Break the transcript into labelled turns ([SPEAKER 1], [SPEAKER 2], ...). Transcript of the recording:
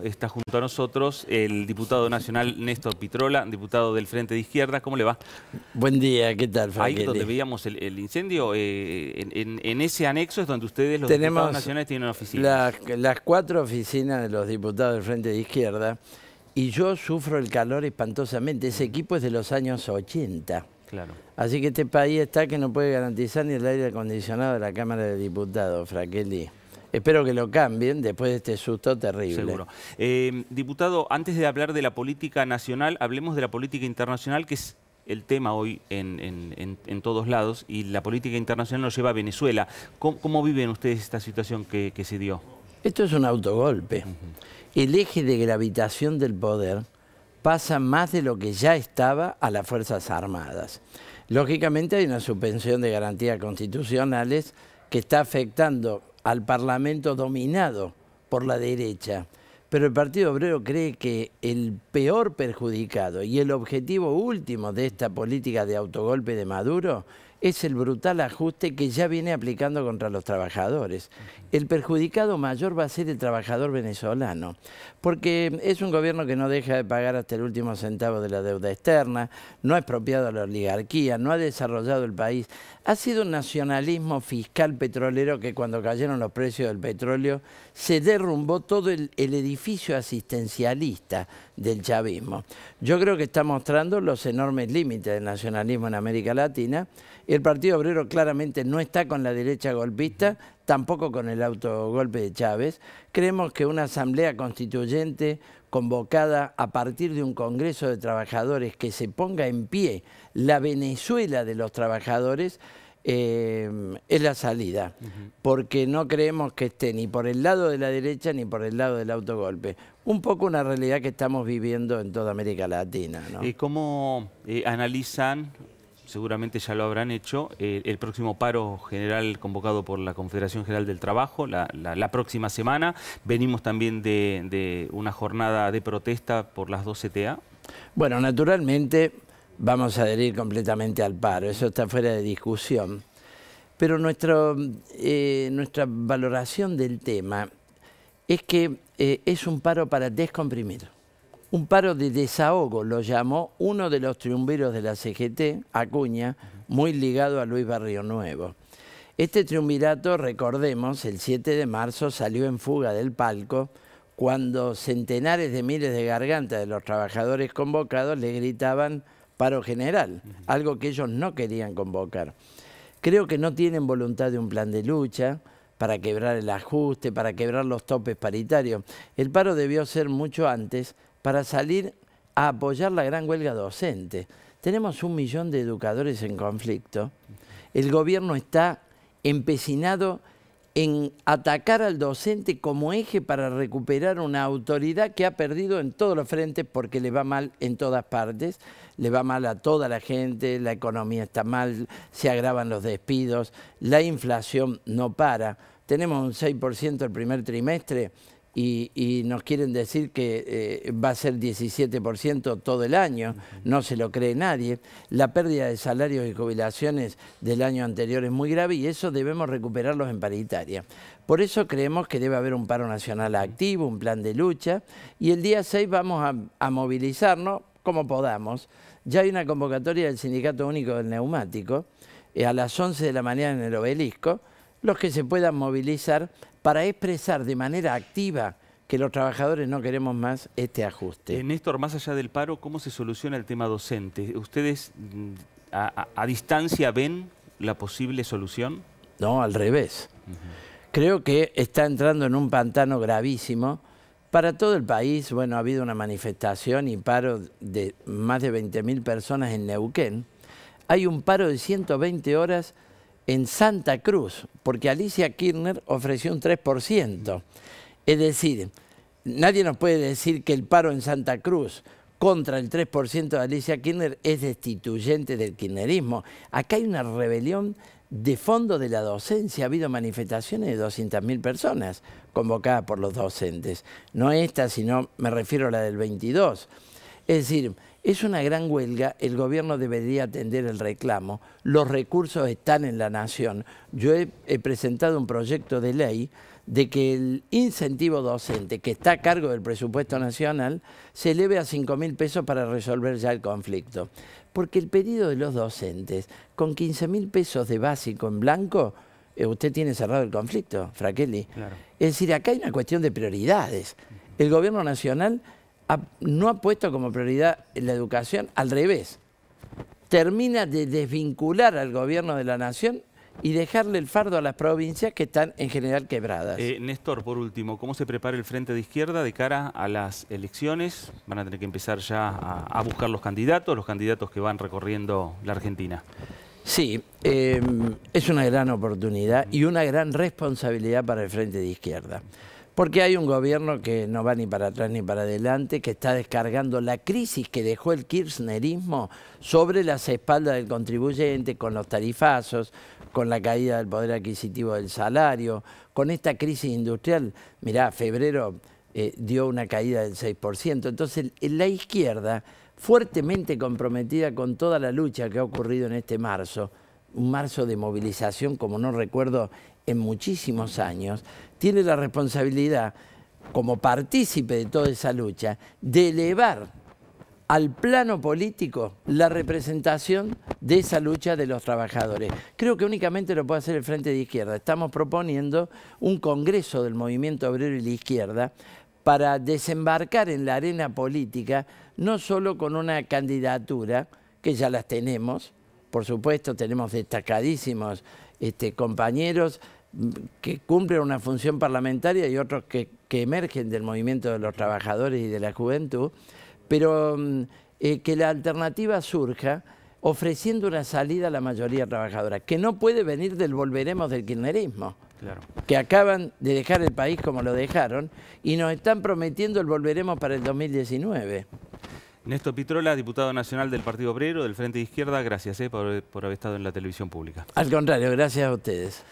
[SPEAKER 1] Está junto a nosotros el diputado nacional Néstor Pitrola, diputado del Frente de Izquierda. ¿Cómo le va? Buen día, ¿qué tal, Frank? Ahí donde veíamos el, incendio, eh, en, ese anexo es donde ustedes, los diputados nacionales, tienen oficinas.
[SPEAKER 2] las cuatro oficinas de los diputados del Frente de Izquierda y yo sufro el calor espantosamente. Ese equipo es de los años 80. Claro. Así que este país está que no puede garantizar ni el aire acondicionado de la Cámara de Diputados, Fraquelli. Espero que lo cambien después de este susto terrible. Seguro.
[SPEAKER 1] Eh, diputado, antes de hablar de la política nacional, hablemos de la política internacional, que es el tema hoy en, todos lados, y la política internacional nos lleva a Venezuela. ¿Cómo, viven ustedes esta situación que, se dio?
[SPEAKER 2] Esto es un autogolpe. El eje de gravitación del poder pasa más de lo que ya estaba a las Fuerzas Armadas. Lógicamente hay una suspensión de garantías constitucionales que está afectando al Parlamento dominado por la derecha. Pero el Partido Obrero cree que el peor perjudicado y el objetivo último de esta política de autogolpe de Maduro es el brutal ajuste que ya viene aplicando contra los trabajadores. El perjudicado mayor va a ser el trabajador venezolano, porque es un gobierno que no deja de pagar hasta el último centavo de la deuda externa, no ha expropiado a la oligarquía, no ha desarrollado el país. Ha sido un nacionalismo fiscal petrolero que cuando cayeron los precios del petróleo se derrumbó todo el, el edificio asistencialista del chavismo. Yo creo que está mostrando los enormes límites del nacionalismo en América Latina. y El Partido Obrero claramente no está con la derecha golpista, tampoco con el autogolpe de Chávez. Creemos que una asamblea constituyente convocada a partir de un Congreso de Trabajadores que se ponga en pie la Venezuela de los trabajadores Em, es la salida, porque no creemos que esté ni por el lado de la derecha ni por el lado del autogolpe. Un poco una realidad que estamos viviendo en toda América Latina. ¿Y
[SPEAKER 1] eh, ¿Cómo eh, analizan, seguramente ya lo habrán hecho, eh, el próximo paro general convocado por la Confederación General del Trabajo la, próxima semana? Venimos también de, de una jornada de protesta por las 12 TA?
[SPEAKER 2] Bueno, naturalmente vamos a adherir completamente al paro, eso está fuera de discusión. Pero eh, nuestra valoración del tema es que eh, es un paro para descomprimir, un paro de desahogo, lo llamó uno de los triunviros de la CGT, Acuña, muy ligado a Luis Barrio Nuevo. Este triunvirato, recordemos, el 7 de marzo salió en fuga del palco cuando centenares de miles de gargantas de los trabajadores convocados le gritaban paro general, algo que ellos no querían convocar. Creo que no tienen voluntad de un plan de lucha para quebrar el ajuste, para quebrar los topes paritarios. El paro debió ser mucho antes para salir a apoyar la gran huelga docente. Tenemos un millón de educadores en conflicto. El gobierno está empecinado en atacar al docente como eje para recuperar una autoridad que ha perdido en todos los frentes porque le va mal en todas partes, le va mal a toda la gente, la economía está mal, se agravan los despidos, la inflación no para. Tenemos un 6% el primer trimestre, y, nos quieren decir que eh, va a ser 17% todo el año, no se lo cree nadie. La pérdida de salarios y jubilaciones del año anterior es muy grave y eso debemos recuperarlos en paritaria. Por eso creemos que debe haber un paro nacional activo, un plan de lucha y el día 6 vamos a, movilizarnos como podamos. Ya hay una convocatoria del Sindicato Único del Neumático eh, a las 11 de la mañana en el obelisco los que se puedan movilizar para expresar de manera activa que los trabajadores no queremos más este ajuste.
[SPEAKER 1] Eh, Néstor, más allá del paro, ¿cómo se soluciona el tema docente? ¿Ustedes mm, a, distancia ven la posible solución? No, al revés.
[SPEAKER 2] Creo que está entrando en un pantano gravísimo. Para todo el país, bueno, ha habido una manifestación y paro de más de 20.000 personas en Neuquén. Hay un paro de 120 horas en Santa Cruz, porque Alicia Kirchner ofreció un 3%. Es decir, nadie nos puede decir que el paro en Santa Cruz contra el 3% de Alicia Kirchner es destituyente del kirchnerismo. Acá hay una rebelión de fondo de la docencia. Ha habido manifestaciones de 200.000 personas convocadas por los docentes. No esta, sino me refiero a la del 22. Es decir, es una gran huelga, el gobierno debería atender el reclamo, los recursos están en la nación. Yo he, presentado un proyecto de ley de que el incentivo docente que está a cargo del presupuesto nacional se eleve a 5.000 mil pesos para resolver ya el conflicto. Porque el pedido de los docentes, con 15 mil pesos de básico en blanco, eh, usted tiene cerrado el conflicto, Fraquelli. Es decir, acá hay una cuestión de prioridades. El gobierno nacional no ha puesto como prioridad la educación, al revés. Termina de desvincular al gobierno de la nación y dejarle el fardo a las provincias que están en general quebradas. Eh,
[SPEAKER 1] Néstor, por último, ¿cómo se prepara el Frente de Izquierda de cara a las elecciones? Van a tener que empezar ya a, buscar los candidatos, los candidatos que van recorriendo la Argentina. Sí,
[SPEAKER 2] em, es una gran oportunidad y una gran responsabilidad para el Frente de Izquierda. Porque hay un gobierno que no va ni para atrás ni para adelante, que está descargando la crisis que dejó el kirchnerismo sobre las espaldas del contribuyente, con los tarifazos, con la caída del poder adquisitivo del salario, con esta crisis industrial. Mirá, febrero eh, dio una caída del 6%. Entonces, la izquierda, fuertemente comprometida con toda la lucha que ha ocurrido en este marzo, un marzo de movilización, como no recuerdo en muchísimos años, tiene la responsabilidad, como partícipe de toda esa lucha, de elevar al plano político la representación de esa lucha de los trabajadores. Creo que únicamente lo puede hacer el Frente de Izquierda. Estamos proponiendo un congreso del movimiento obrero y la izquierda para desembarcar en la arena política, no solo con una candidatura, que ya las tenemos, por supuesto, tenemos destacadísimos este, compañeros que cumplen una función parlamentaria y otros que, emergen del movimiento de los trabajadores y de la juventud, pero mm, eh, que la alternativa surja ofreciendo una salida a la mayoría trabajadora, que no puede venir del volveremos del kirchnerismo, que acaban de dejar el país como lo dejaron y nos están prometiendo el volveremos para el 2019.
[SPEAKER 1] Néstor Pitrola, diputado nacional del Partido Obrero, del Frente de Izquierda, gracias eh, por haber estado en la televisión pública.
[SPEAKER 2] Al contrario, gracias a ustedes.